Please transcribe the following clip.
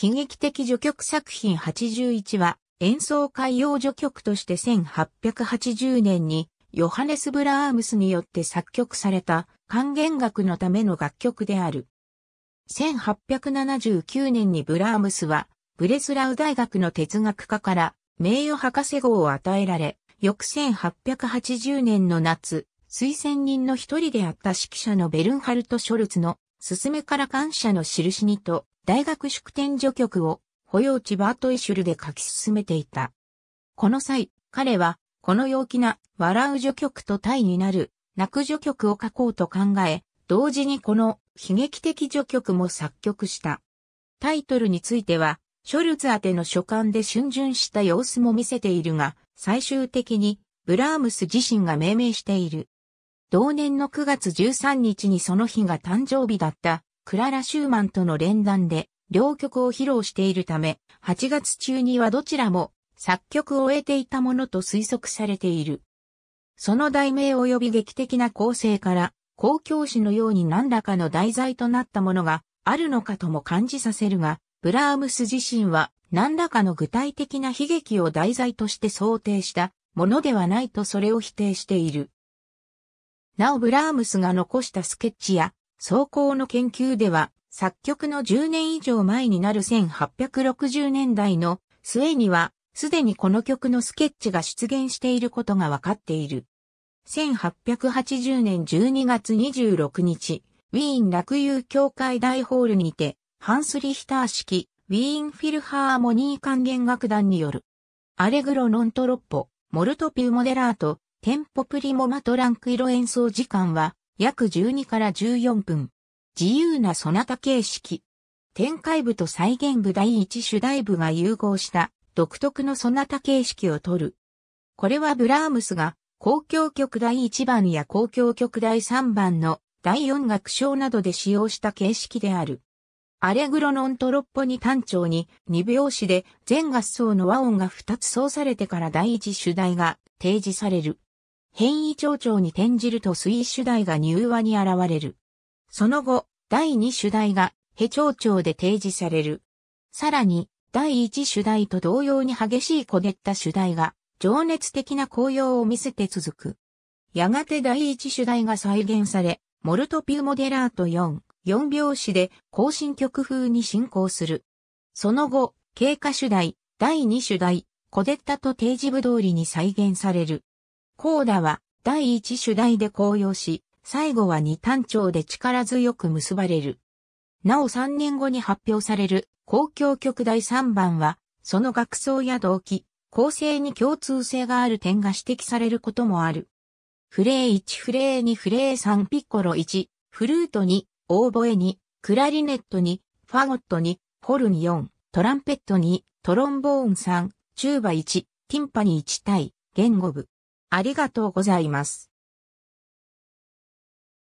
悲劇的序曲作品81は、演奏会用序曲として1880年に、ヨハネス・ブラームスによって作曲された、還元楽のための楽曲である。1879年にブラームスは、ブレスラウ大学の哲学科から名誉博士号を与えられ、翌1880年の夏、推薦人の一人であった指揮者のベルンハルト・ショルツの勧めから感謝の印にと大学祝典序曲を、保養地バートイシュルで書き進めていた。この際、彼は、この陽気な、笑う序曲と対になる、泣く序曲を書こうと考え、同時にこの、悲劇的序曲も作曲した。タイトルについては、ショルツ宛ての書簡で春巡した様子も見せているが、最終的に、ブラームス自身が命名している。同年の9月13日にその日が誕生日だったクララ・シューマンとの連弾で両曲を披露しているため、8月中にはどちらも作曲を終えていたものと推測されている。その題名及び劇的な構成から、公共詩のように何らかの題材となったものがあるのかとも感じさせるが、ブラームス自身は何らかの具体的な悲劇を題材として想定したものではないとそれを否定している。なおブラームスが残したスケッチや草稿の研究では、作曲の10年以上前になる1860年代の末には、すでにこの曲のスケッチが出現していることがわかっている。1880年12月26日、ウィーン落遊協会大ホールにて、ハンス・リヒター式、ウィーン・フィルハーモニー管弦楽団による、アレグロ・ノントロッポ、モルト・ピュ・モデラート、テンポ・プリモ・マト・ランク色演奏時間は、約12から14分。自由なそなた形式。展開部と再現部第一主題部が融合した独特のそなた形式を取る。これはブラームスが公共曲第1番や公共曲第3番の第4楽章などで使用した形式である。アレグロノントロッポに単調に2拍子で全合奏の和音が2つ奏されてから第1主題が提示される。変異蝶々に転じると水主題が入話に現れる。その後、第二主題が、ヘ蝶々で提示される。さらに、第一主題と同様に激しい小出った主題が、情熱的な紅葉を見せて続く。やがて第一主題が再現され、モルトピューモデラート4、4拍子で更新曲風に進行する。その後、経過主題、第二主題、小出ったと定時部通りに再現される。コーダは第一主題で高揚し、最後は二単調で力強く結ばれる。なお3年後に発表される公共曲第3番は、その学奏や動機、構成に共通性がある点が指摘されることもある。フレー1、フレー2、フレー3、ピッコロ1、フルート2、オーボエ2、クラリネット2、ファゴット2、ホルン4、トランペット2、トロンボーン3、チューバ1、ティンパニ1対、言語部。ありがとうございます。